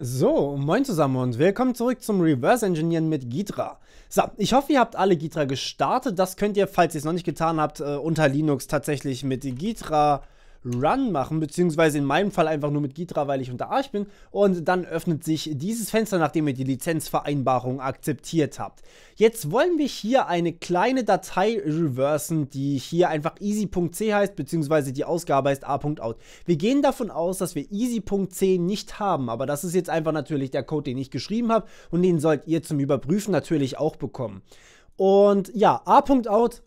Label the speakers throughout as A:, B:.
A: So, moin zusammen und willkommen zurück zum Reverse Engineering mit Gitra. So, ich hoffe, ihr habt alle Gitra gestartet. Das könnt ihr, falls ihr es noch nicht getan habt, äh, unter Linux tatsächlich mit Gitra Run machen, beziehungsweise in meinem Fall einfach nur mit Gitra, weil ich unter Arch bin. Und dann öffnet sich dieses Fenster, nachdem ihr die Lizenzvereinbarung akzeptiert habt. Jetzt wollen wir hier eine kleine Datei reversen, die hier einfach easy.c heißt, beziehungsweise die Ausgabe heißt a.out. Wir gehen davon aus, dass wir easy.c nicht haben, aber das ist jetzt einfach natürlich der Code, den ich geschrieben habe und den sollt ihr zum Überprüfen natürlich auch bekommen. Und ja, a.out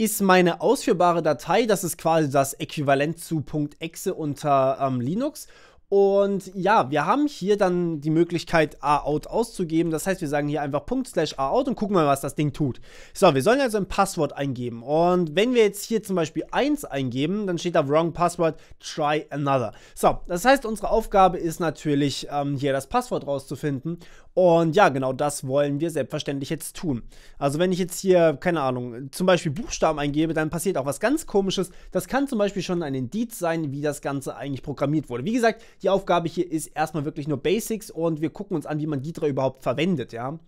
A: ist meine ausführbare Datei, das ist quasi das Äquivalent zu .exe unter ähm, Linux. Und ja, wir haben hier dann die Möglichkeit, aout auszugeben. Das heißt, wir sagen hier einfach slash aout und gucken mal, was das Ding tut. So, wir sollen also ein Passwort eingeben. Und wenn wir jetzt hier zum Beispiel 1 eingeben, dann steht da wrong password, try another. So, das heißt, unsere Aufgabe ist natürlich, ähm, hier das Passwort rauszufinden. Und ja, genau das wollen wir selbstverständlich jetzt tun. Also wenn ich jetzt hier, keine Ahnung, zum Beispiel Buchstaben eingebe, dann passiert auch was ganz komisches. Das kann zum Beispiel schon ein Indiz sein, wie das Ganze eigentlich programmiert wurde. Wie gesagt, die Aufgabe hier ist erstmal wirklich nur Basics und wir gucken uns an, wie man Gitra überhaupt verwendet, ja.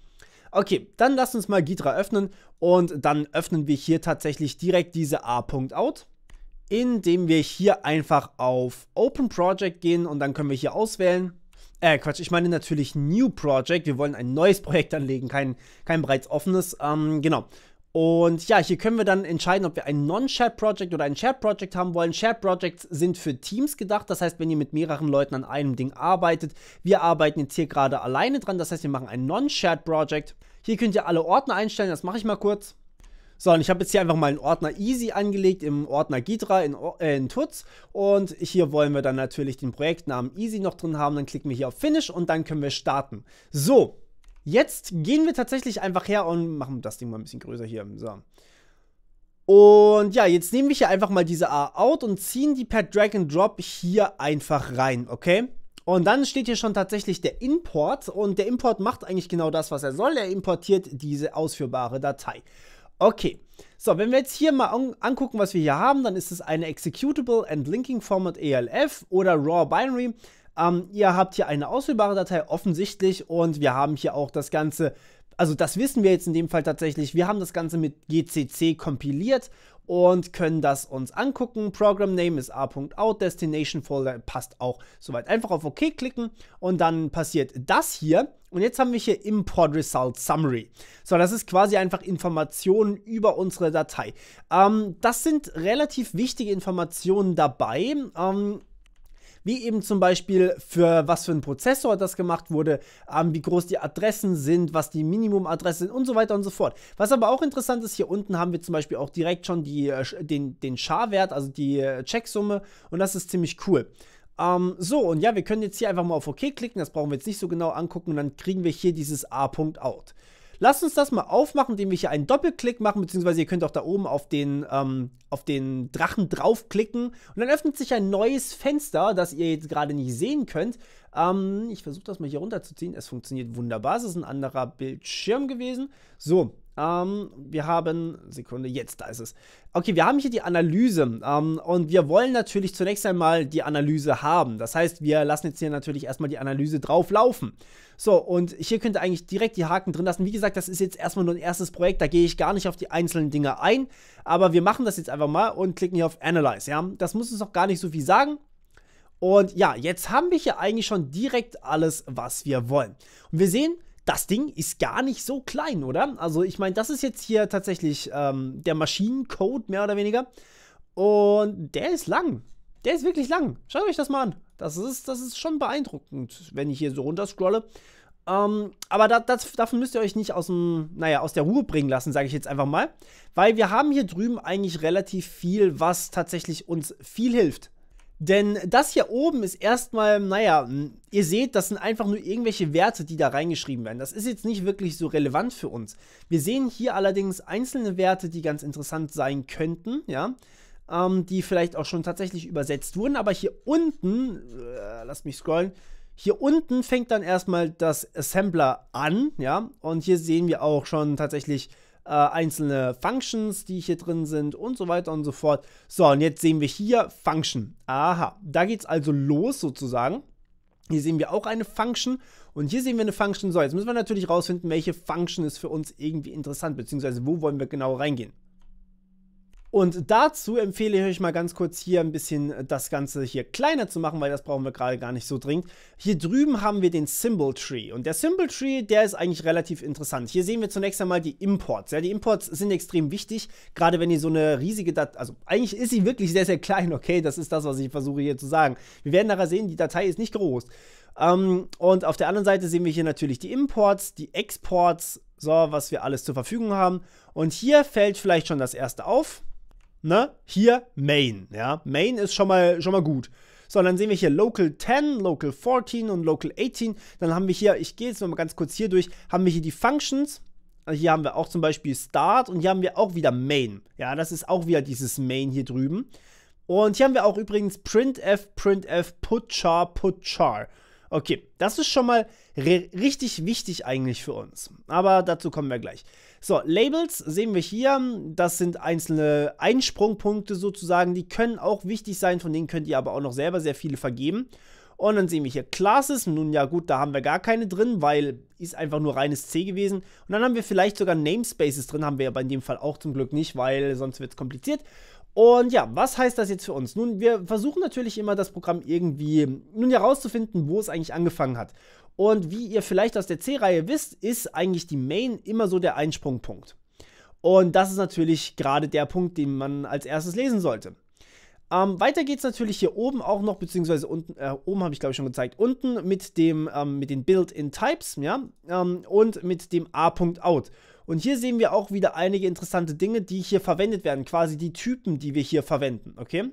A: Okay, dann lasst uns mal Gitra öffnen und dann öffnen wir hier tatsächlich direkt diese a.out indem wir hier einfach auf Open Project gehen und dann können wir hier auswählen äh, Quatsch, ich meine natürlich New Project. Wir wollen ein neues Projekt anlegen, kein, kein bereits offenes. Ähm, genau. Und ja, hier können wir dann entscheiden, ob wir ein Non-Shared Project oder ein Shared Project haben wollen. Shared Projects sind für Teams gedacht. Das heißt, wenn ihr mit mehreren Leuten an einem Ding arbeitet, wir arbeiten jetzt hier gerade alleine dran. Das heißt, wir machen ein Non-Shared Project. Hier könnt ihr alle Ordner einstellen. Das mache ich mal kurz. So, und ich habe jetzt hier einfach mal einen Ordner Easy angelegt im Ordner Gitra in, äh, in Tuts. Und hier wollen wir dann natürlich den Projektnamen Easy noch drin haben. Dann klicken wir hier auf Finish und dann können wir starten. So, jetzt gehen wir tatsächlich einfach her und machen das Ding mal ein bisschen größer hier. So. Und ja, jetzt nehmen wir hier einfach mal diese A out und ziehen die per Drag and Drop hier einfach rein, okay? Und dann steht hier schon tatsächlich der Import und der Import macht eigentlich genau das, was er soll. Er importiert diese ausführbare Datei. Okay. So, wenn wir jetzt hier mal angucken, was wir hier haben, dann ist es eine Executable and Linking Format ELF oder Raw Binary. Ähm, ihr habt hier eine ausführbare Datei offensichtlich und wir haben hier auch das Ganze, also das wissen wir jetzt in dem Fall tatsächlich, wir haben das Ganze mit GCC kompiliert und können das uns angucken. Program Name ist a.out, Destination Folder passt auch soweit. Einfach auf OK klicken und dann passiert das hier. Und jetzt haben wir hier Import Result Summary. So, das ist quasi einfach Informationen über unsere Datei. Ähm, das sind relativ wichtige Informationen dabei. Ähm, wie eben zum Beispiel für was für einen Prozessor das gemacht wurde, ähm, wie groß die Adressen sind, was die Minimumadressen sind und so weiter und so fort. Was aber auch interessant ist, hier unten haben wir zum Beispiel auch direkt schon die, äh, den, den SHA-Wert, also die äh, Checksumme und das ist ziemlich cool. Ähm, so, und ja, wir können jetzt hier einfach mal auf OK klicken. Das brauchen wir jetzt nicht so genau angucken. Und dann kriegen wir hier dieses A.out. Lasst uns das mal aufmachen, indem wir hier einen Doppelklick machen, beziehungsweise ihr könnt auch da oben auf den, ähm, auf den Drachen draufklicken und dann öffnet sich ein neues Fenster, das ihr jetzt gerade nicht sehen könnt. Ähm, ich versuche das mal hier runterzuziehen, es funktioniert wunderbar, es ist ein anderer Bildschirm gewesen. So, ähm, wir haben, Sekunde, jetzt da ist es. Okay, wir haben hier die Analyse ähm, und wir wollen natürlich zunächst einmal die Analyse haben. Das heißt, wir lassen jetzt hier natürlich erstmal die Analyse drauf laufen. So, und hier könnt ihr eigentlich direkt die Haken drin lassen. Wie gesagt, das ist jetzt erstmal nur ein erstes Projekt, da gehe ich gar nicht auf die einzelnen Dinge ein, aber wir machen das jetzt einfach mal und klicken hier auf Analyze, ja. Das muss uns noch gar nicht so viel sagen. Und ja, jetzt haben wir hier eigentlich schon direkt alles, was wir wollen. Und wir sehen, das Ding ist gar nicht so klein, oder? Also ich meine, das ist jetzt hier tatsächlich ähm, der Maschinencode, mehr oder weniger. Und der ist lang. Der ist wirklich lang. Schaut euch das mal an. Das ist, das ist schon beeindruckend, wenn ich hier so runterscrolle. Ähm, aber da, das, davon müsst ihr euch nicht aus dem, naja, aus der Ruhe bringen lassen, sage ich jetzt einfach mal. Weil wir haben hier drüben eigentlich relativ viel, was tatsächlich uns viel hilft. Denn das hier oben ist erstmal, naja, ihr seht, das sind einfach nur irgendwelche Werte, die da reingeschrieben werden. Das ist jetzt nicht wirklich so relevant für uns. Wir sehen hier allerdings einzelne Werte, die ganz interessant sein könnten, ja, ähm, die vielleicht auch schon tatsächlich übersetzt wurden. Aber hier unten, äh, lasst mich scrollen, hier unten fängt dann erstmal das Assembler an, ja, und hier sehen wir auch schon tatsächlich äh, einzelne Functions, die hier drin sind und so weiter und so fort. So, und jetzt sehen wir hier Function. Aha, da geht es also los sozusagen. Hier sehen wir auch eine Function und hier sehen wir eine Function. So, jetzt müssen wir natürlich rausfinden, welche Function ist für uns irgendwie interessant, beziehungsweise wo wollen wir genau reingehen. Und dazu empfehle ich euch mal ganz kurz hier ein bisschen äh, das Ganze hier kleiner zu machen, weil das brauchen wir gerade gar nicht so dringend. Hier drüben haben wir den Symbol Tree und der Symbol Tree, der ist eigentlich relativ interessant. Hier sehen wir zunächst einmal die Imports. Ja, die Imports sind extrem wichtig, gerade wenn ihr so eine riesige Datei, also eigentlich ist sie wirklich sehr, sehr klein, okay, das ist das, was ich versuche hier zu sagen. Wir werden nachher sehen, die Datei ist nicht groß. Um, ähm, und auf der anderen Seite sehen wir hier natürlich die Imports, die Exports, so was wir alles zur Verfügung haben. Und hier fällt vielleicht schon das erste auf ne? Hier Main, ja? Main ist schon mal, schon mal gut. So, dann sehen wir hier Local 10, Local 14 und Local 18. Dann haben wir hier, ich gehe jetzt nochmal ganz kurz hier durch, haben wir hier die Functions. Also hier haben wir auch zum Beispiel Start und hier haben wir auch wieder Main. Ja, das ist auch wieder dieses Main hier drüben. Und hier haben wir auch übrigens printf, printf, putchar, putchar. Okay, das ist schon mal richtig wichtig eigentlich für uns. Aber dazu kommen wir gleich. So, Labels sehen wir hier. Das sind einzelne Einsprungpunkte sozusagen. Die können auch wichtig sein, von denen könnt ihr aber auch noch selber sehr viele vergeben. Und dann sehen wir hier Classes. Nun ja gut, da haben wir gar keine drin, weil ist einfach nur reines C gewesen. Und dann haben wir vielleicht sogar Namespaces drin, haben wir aber in dem Fall auch zum Glück nicht, weil sonst wird es kompliziert. Und ja, was heißt das jetzt für uns? Nun, wir versuchen natürlich immer das Programm irgendwie nun herauszufinden, wo es eigentlich angefangen hat. Und wie ihr vielleicht aus der C-Reihe wisst, ist eigentlich die Main immer so der Einsprungpunkt. Und das ist natürlich gerade der Punkt, den man als erstes lesen sollte. Ähm, weiter es natürlich hier oben auch noch, beziehungsweise unten, äh, oben habe ich glaube ich schon gezeigt, unten mit dem, ähm, mit den build in Types, ja, ähm, und mit dem A-Punkt-Out. Und hier sehen wir auch wieder einige interessante Dinge, die hier verwendet werden, quasi die Typen, die wir hier verwenden, okay?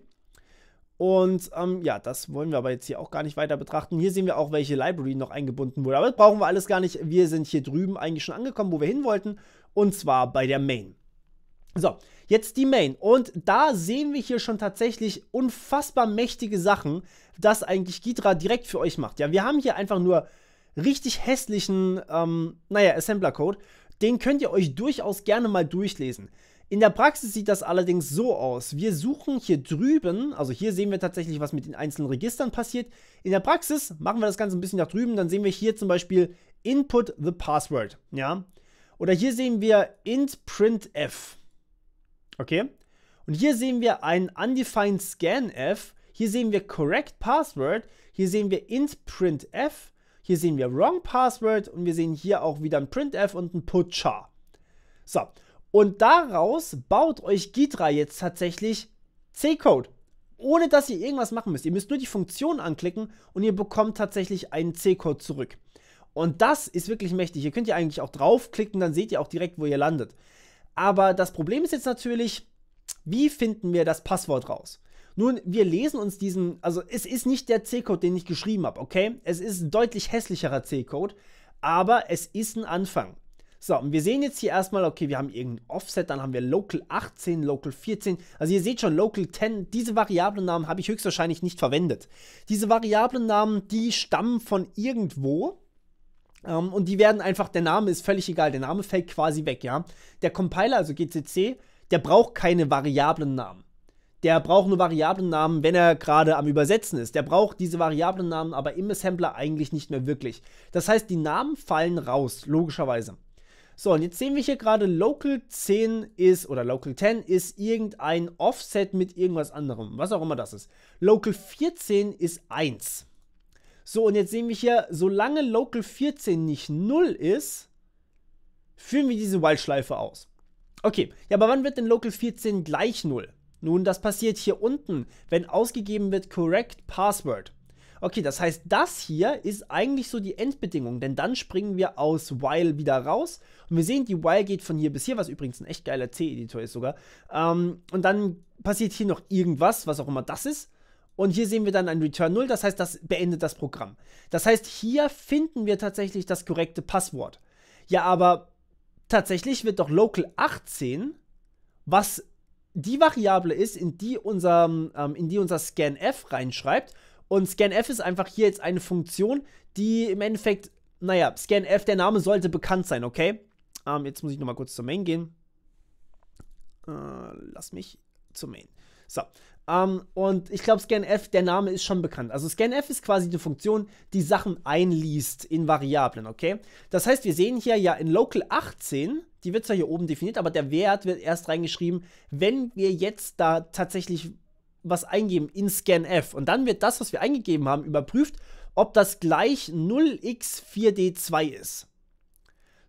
A: Und ähm, ja, das wollen wir aber jetzt hier auch gar nicht weiter betrachten. Hier sehen wir auch, welche Library noch eingebunden wurde. Aber das brauchen wir alles gar nicht. Wir sind hier drüben eigentlich schon angekommen, wo wir hin wollten. Und zwar bei der Main. So, jetzt die Main. Und da sehen wir hier schon tatsächlich unfassbar mächtige Sachen, das eigentlich Gitra direkt für euch macht. Ja, wir haben hier einfach nur richtig hässlichen, ähm, naja, Assembler-Code den könnt ihr euch durchaus gerne mal durchlesen. In der Praxis sieht das allerdings so aus. Wir suchen hier drüben, also hier sehen wir tatsächlich, was mit den einzelnen Registern passiert. In der Praxis machen wir das Ganze ein bisschen nach drüben, dann sehen wir hier zum Beispiel Input the Password, ja. Oder hier sehen wir int printf, okay. Und hier sehen wir ein undefined scanf, hier sehen wir correct password, hier sehen wir int printf, hier sehen wir Wrong Password und wir sehen hier auch wieder ein Printf und ein Putchar. So, und daraus baut euch Gitra jetzt tatsächlich C-Code, ohne dass ihr irgendwas machen müsst. Ihr müsst nur die Funktion anklicken und ihr bekommt tatsächlich einen C-Code zurück. Und das ist wirklich mächtig. Ihr könnt ja eigentlich auch draufklicken, dann seht ihr auch direkt, wo ihr landet. Aber das Problem ist jetzt natürlich, wie finden wir das Passwort raus? Nun, wir lesen uns diesen, also es ist nicht der C-Code, den ich geschrieben habe, okay? Es ist ein deutlich hässlicherer C-Code, aber es ist ein Anfang. So, und wir sehen jetzt hier erstmal, okay, wir haben irgendein Offset, dann haben wir Local 18, Local 14. Also ihr seht schon, Local 10, diese Variablennamen habe ich höchstwahrscheinlich nicht verwendet. Diese Variablennamen, die stammen von irgendwo. Ähm, und die werden einfach, der Name ist völlig egal, der Name fällt quasi weg, ja. Der Compiler, also GCC, der braucht keine Variablennamen der braucht nur Variablennamen, wenn er gerade am Übersetzen ist. Der braucht diese Variablennamen aber im Assembler eigentlich nicht mehr wirklich. Das heißt, die Namen fallen raus, logischerweise. So, und jetzt sehen wir hier gerade, Local 10 ist oder Local 10 ist irgendein Offset mit irgendwas anderem, was auch immer das ist. Local 14 ist 1. So, und jetzt sehen wir hier, solange Local 14 nicht 0 ist, führen wir diese While-Schleife aus. Okay, ja, aber wann wird denn Local 14 gleich 0? Nun, das passiert hier unten, wenn ausgegeben wird Correct Password. Okay, das heißt, das hier ist eigentlich so die Endbedingung, denn dann springen wir aus While wieder raus und wir sehen, die While geht von hier bis hier, was übrigens ein echt geiler C-Editor ist sogar. Ähm, und dann passiert hier noch irgendwas, was auch immer das ist. Und hier sehen wir dann ein Return 0, das heißt, das beendet das Programm. Das heißt, hier finden wir tatsächlich das korrekte Passwort. Ja, aber tatsächlich wird doch Local 18, was die Variable ist, in die unser, ähm, in die unser scanf reinschreibt. Und scanf ist einfach hier jetzt eine Funktion, die im Endeffekt, naja, scanf, der Name sollte bekannt sein, okay? Ähm, jetzt muss ich nochmal kurz zur Main gehen. Äh, lass mich zur Main. So, um, ähm, und ich glaube, scanf, der Name ist schon bekannt. Also scanf ist quasi eine Funktion, die Sachen einliest in Variablen, okay? Das heißt, wir sehen hier ja in Local 18, die wird zwar hier oben definiert, aber der Wert wird erst reingeschrieben, wenn wir jetzt da tatsächlich was eingeben in scanf. Und dann wird das, was wir eingegeben haben, überprüft, ob das gleich 0x4d2 ist.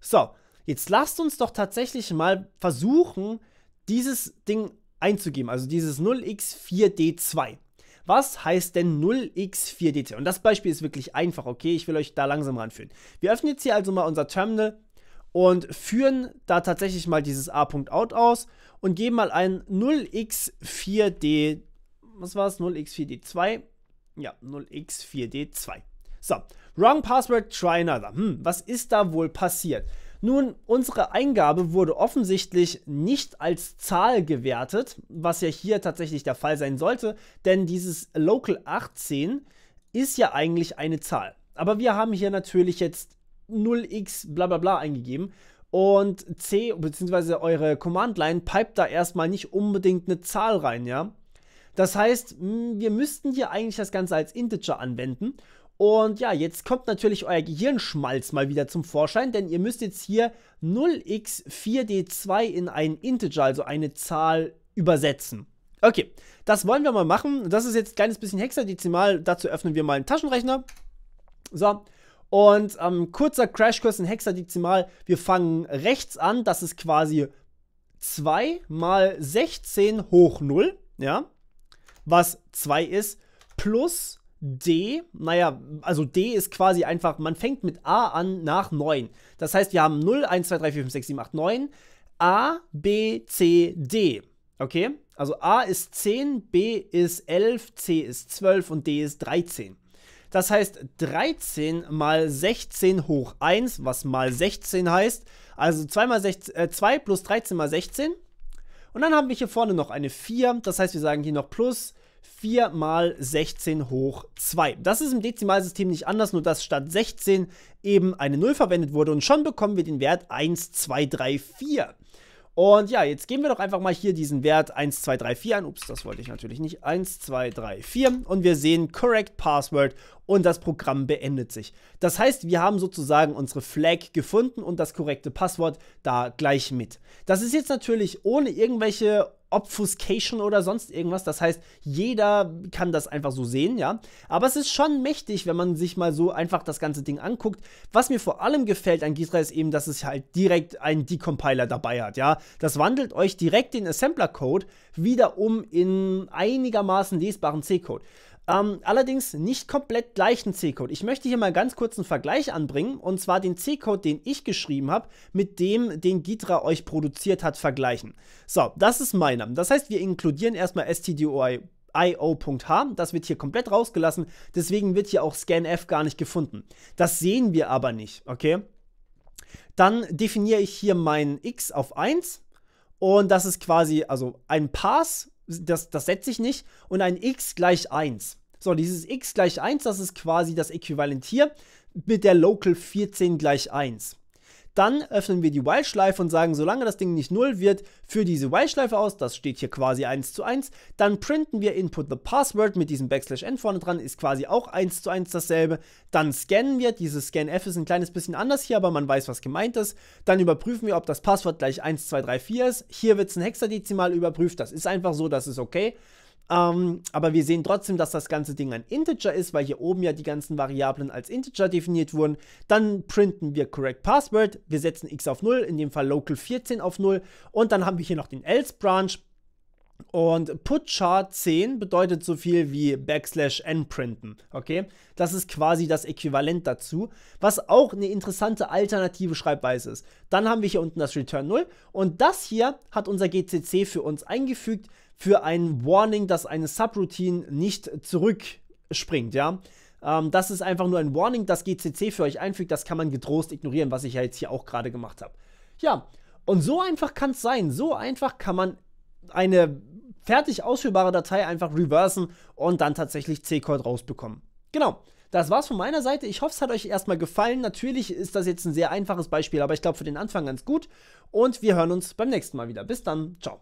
A: So, jetzt lasst uns doch tatsächlich mal versuchen, dieses Ding einzugeben, also dieses 0x4d2. Was heißt denn 0x4d2? Und das Beispiel ist wirklich einfach, okay? Ich will euch da langsam ranführen. Wir öffnen jetzt hier also mal unser Terminal und führen da tatsächlich mal dieses a.out aus und geben mal ein 0x4d, was war es? 0x4d2? Ja, 0x4d2. So, wrong password, try another. Hm, was ist da wohl passiert? Nun, unsere Eingabe wurde offensichtlich nicht als Zahl gewertet, was ja hier tatsächlich der Fall sein sollte, denn dieses Local 18 ist ja eigentlich eine Zahl. Aber wir haben hier natürlich jetzt 0x bla bla bla eingegeben und C bzw. eure Command Line pipet da erstmal nicht unbedingt eine Zahl rein, ja? Das heißt, hm, wir müssten hier eigentlich das Ganze als Integer anwenden und ja, jetzt kommt natürlich euer Gehirnschmalz mal wieder zum Vorschein, denn ihr müsst jetzt hier 0x4d2 in einen Integer, also eine Zahl, übersetzen. Okay, das wollen wir mal machen. Das ist jetzt ein kleines bisschen hexadezimal. Dazu öffnen wir mal einen Taschenrechner. So, und ähm, kurzer Crashkurs in hexadezimal. Wir fangen rechts an. Das ist quasi 2 mal 16 hoch 0, ja, was 2 ist, plus D, naja, also D ist quasi einfach, man fängt mit A an nach 9. Das heißt, wir haben 0, 1, 2, 3, 4, 5, 6, 7, 8, 9. A, B, C, D. Okay? Also A ist 10, B ist 11, C ist 12 und D ist 13. Das heißt, 13 mal 16 hoch 1, was mal 16 heißt, also 2, mal 16, äh, 2 plus 13 mal 16. Und dann haben wir hier vorne noch eine 4, das heißt, wir sagen hier noch plus 4 mal 16 hoch 2. Das ist im Dezimalsystem nicht anders, nur dass statt 16 eben eine 0 verwendet wurde und schon bekommen wir den Wert 1, 2, 3, 4. Und ja, jetzt geben wir doch einfach mal hier diesen Wert 1, 2, 3, 4 ein. Ups, das wollte ich natürlich nicht. 1, 2, 3, 4. Und wir sehen Correct Password und das Programm beendet sich. Das heißt, wir haben sozusagen unsere Flag gefunden und das korrekte Passwort da gleich mit. Das ist jetzt natürlich ohne irgendwelche Obfuscation oder sonst irgendwas. Das heißt, jeder kann das einfach so sehen, ja. Aber es ist schon mächtig, wenn man sich mal so einfach das ganze Ding anguckt. Was mir vor allem gefällt an Gisra ist eben, dass es halt direkt einen Decompiler dabei hat, ja. Das wandelt euch direkt den Assembler-Code wieder um in einigermaßen lesbaren C-Code. Ähm, allerdings nicht komplett gleichen C-Code. Ich möchte hier mal ganz kurz einen Vergleich anbringen und zwar den C-Code, den ich geschrieben habe, mit dem, den Gitra euch produziert hat, vergleichen. So, das ist meiner. Das heißt, wir inkludieren erstmal stdoi io.h. Das wird hier komplett rausgelassen. Deswegen wird hier auch scanf gar nicht gefunden. Das sehen wir aber nicht, okay? Dann definiere ich hier meinen x auf 1. Und das ist quasi also ein Pass das, das setze ich nicht, und ein x gleich 1. So, dieses x gleich 1, das ist quasi das Äquivalent hier mit der Local 14 gleich 1 dann öffnen wir die While-Schleife und sagen, solange das Ding nicht 0 wird, für diese While-Schleife aus, das steht hier quasi 1 zu 1, dann printen wir Input the Password mit diesem Backslash n vorne dran, ist quasi auch 1 zu 1 dasselbe, dann scannen wir, dieses Scanf ist ein kleines bisschen anders hier, aber man weiß, was gemeint ist, dann überprüfen wir, ob das Passwort gleich 1, 2, 3, 4 ist, hier wird es ein Hexadezimal überprüft, das ist einfach so, das ist okay, ähm, aber wir sehen trotzdem, dass das ganze Ding ein Integer ist, weil hier oben ja die ganzen Variablen als Integer definiert wurden. Dann printen wir correct password, wir setzen x auf 0, in dem Fall local 14 auf 0 und dann haben wir hier noch den else branch. Und put putchar 10 bedeutet so viel wie backslash n printen, okay? Das ist quasi das Äquivalent dazu, was auch eine interessante alternative Schreibweise ist. Dann haben wir hier unten das return 0 und das hier hat unser GCC für uns eingefügt für ein Warning, dass eine Subroutine nicht zurückspringt, ja. Ähm, das ist einfach nur ein Warning, das GCC für euch einfügt, das kann man getrost ignorieren, was ich ja jetzt hier auch gerade gemacht habe. Ja, und so einfach kann es sein, so einfach kann man eine fertig ausführbare Datei einfach reversen und dann tatsächlich C-Code rausbekommen. Genau. Das war's von meiner Seite. Ich hoffe, es hat euch erstmal gefallen. Natürlich ist das jetzt ein sehr einfaches Beispiel, aber ich glaube für den Anfang ganz gut. Und wir hören uns beim nächsten Mal wieder. Bis dann. Ciao.